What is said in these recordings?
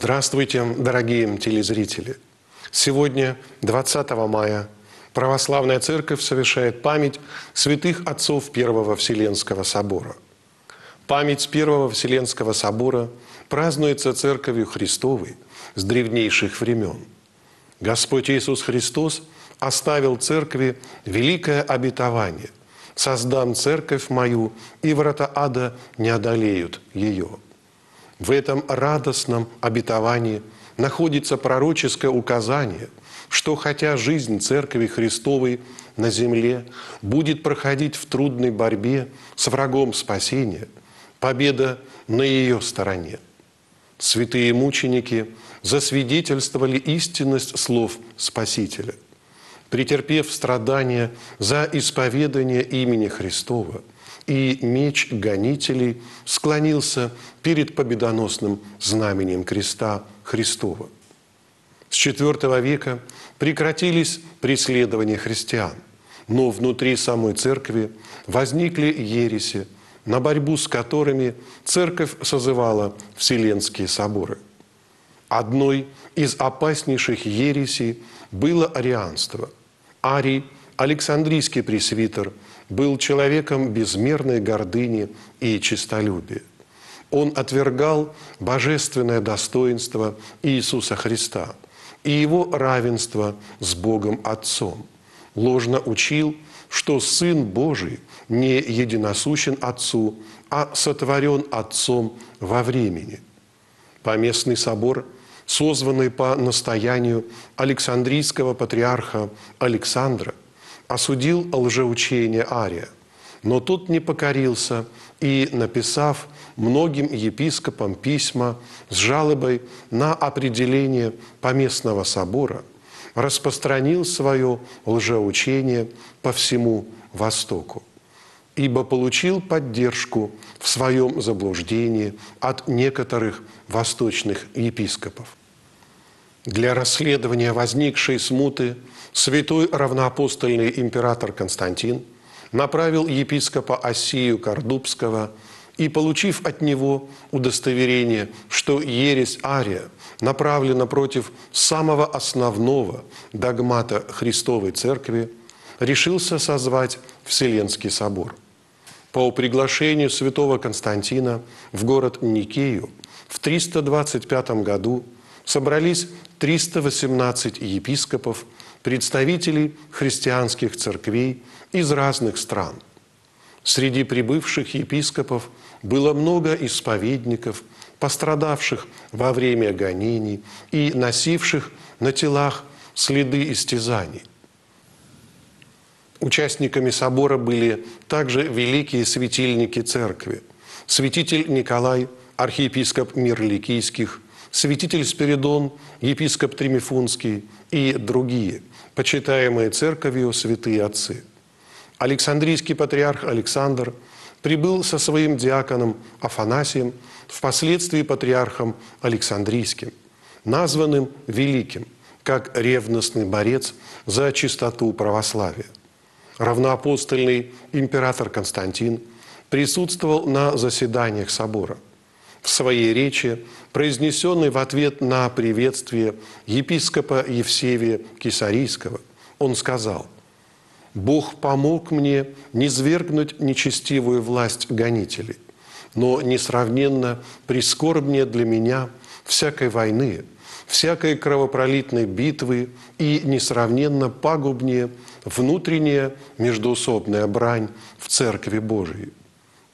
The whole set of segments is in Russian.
Здравствуйте, дорогие телезрители! Сегодня, 20 мая, Православная Церковь совершает память святых отцов Первого Вселенского Собора. Память Первого Вселенского Собора празднуется Церковью Христовой с древнейших времен. Господь Иисус Христос оставил Церкви великое обетование «Создам Церковь мою, и врата ада не одолеют ее». В этом радостном обетовании находится пророческое указание, что хотя жизнь Церкви Христовой на земле будет проходить в трудной борьбе с врагом спасения, победа на ее стороне. Святые мученики засвидетельствовали истинность слов Спасителя. Претерпев страдания за исповедание имени Христова – и меч гонителей склонился перед победоносным знаменем креста Христова. С IV века прекратились преследования христиан, но внутри самой церкви возникли ереси, на борьбу с которыми церковь созывала Вселенские соборы. Одной из опаснейших ересей было арианство. Арий – Александрийский пресвитер был человеком безмерной гордыни и честолюбия. Он отвергал божественное достоинство Иисуса Христа и его равенство с Богом Отцом. Ложно учил, что Сын Божий не единосущен Отцу, а сотворен Отцом во времени. Поместный собор, созванный по настоянию Александрийского патриарха Александра – осудил лжеучение Ария, но тот не покорился и, написав многим епископам письма с жалобой на определение поместного собора, распространил свое лжеучение по всему Востоку, ибо получил поддержку в своем заблуждении от некоторых восточных епископов для расследования возникшей смуты святой равноапостольный император Константин направил епископа Осию Кордубского и, получив от него удостоверение, что ересь Ария направлена против самого основного догмата Христовой Церкви, решился созвать Вселенский собор. По приглашению святого Константина в город Никею в 325 году – собрались 318 епископов, представителей христианских церквей из разных стран. Среди прибывших епископов было много исповедников, пострадавших во время гонений и носивших на телах следы истязаний. Участниками собора были также великие светильники церкви, святитель Николай, архиепископ Мирликийских – святитель Спиридон, епископ Тримифунский и другие, почитаемые церковью святые отцы. Александрийский патриарх Александр прибыл со своим диаконом Афанасием, впоследствии патриархом Александрийским, названным Великим, как ревностный борец за чистоту православия. Равноапостольный император Константин присутствовал на заседаниях собора – в своей речи, произнесенной в ответ на приветствие епископа Евсевия Кисарийского. Он сказал, «Бог помог мне не свергнуть нечестивую власть гонителей, но несравненно прискорбнее для меня всякой войны, всякой кровопролитной битвы и несравненно пагубнее внутренняя междоусобная брань в Церкви Божией.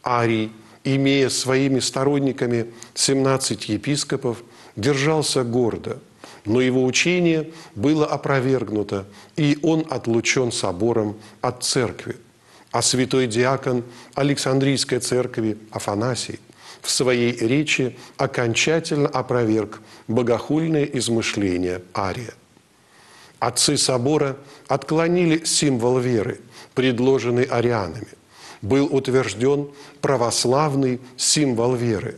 Арий – имея своими сторонниками 17 епископов, держался гордо, но его учение было опровергнуто, и он отлучен собором от церкви. А святой диакон Александрийской церкви Афанасий в своей речи окончательно опроверг богохульное измышление Ария. Отцы собора отклонили символ веры, предложенный арианами – был утвержден православный символ веры.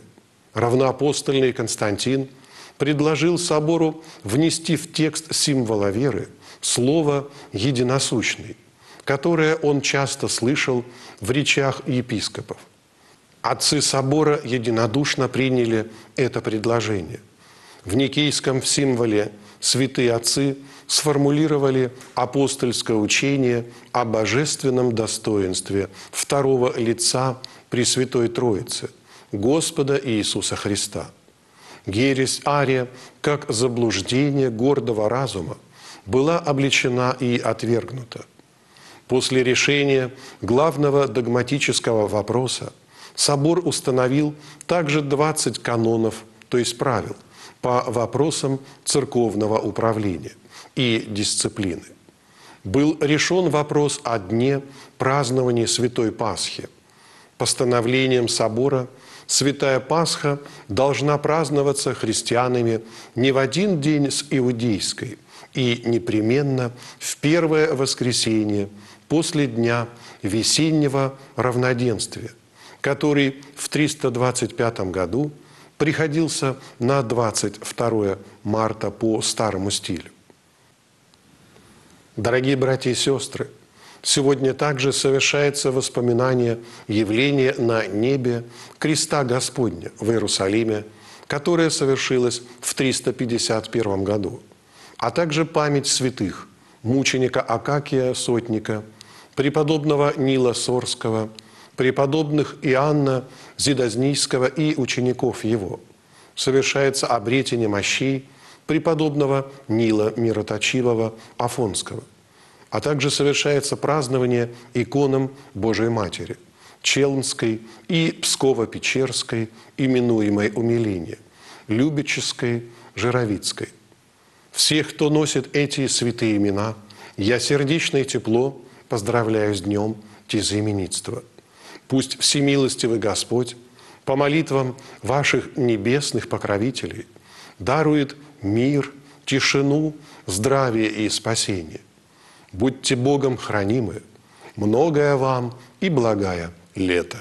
Равноапостольный Константин предложил собору внести в текст символа веры слово «единосущный», которое он часто слышал в речах епископов. Отцы собора единодушно приняли это предложение. В Никейском символе святые отцы сформулировали апостольское учение о божественном достоинстве второго лица Пресвятой Троицы, Господа Иисуса Христа. Ересь Ария, как заблуждение гордого разума, была обличена и отвергнута. После решения главного догматического вопроса собор установил также 20 канонов, то есть правил, по вопросам церковного управления и дисциплины. Был решен вопрос о дне празднования Святой Пасхи. Постановлением собора Святая Пасха должна праздноваться христианами не в один день с иудейской и непременно в первое воскресенье после дня весеннего равноденствия, который в 325 году – приходился на 22 марта по старому стилю. Дорогие братья и сестры, сегодня также совершается воспоминание явления на небе креста Господня в Иерусалиме, которое совершилось в 351 году, а также память святых, мученика Акакия Сотника, преподобного Нила Сорского – преподобных Иоанна Зидознийского и учеников его. Совершается обретение мощей преподобного Нила Мироточивого Афонского, а также совершается празднование иконам Божией Матери Челнской и Псково-Печерской, именуемой Умиление Любической, Жировицкой. Всех, кто носит эти святые имена, я сердечно и тепло поздравляю с днем тезаименитства. Пусть всемилостивый Господь по молитвам ваших небесных покровителей дарует мир, тишину, здравие и спасение. Будьте Богом хранимы, многое вам и благая лето.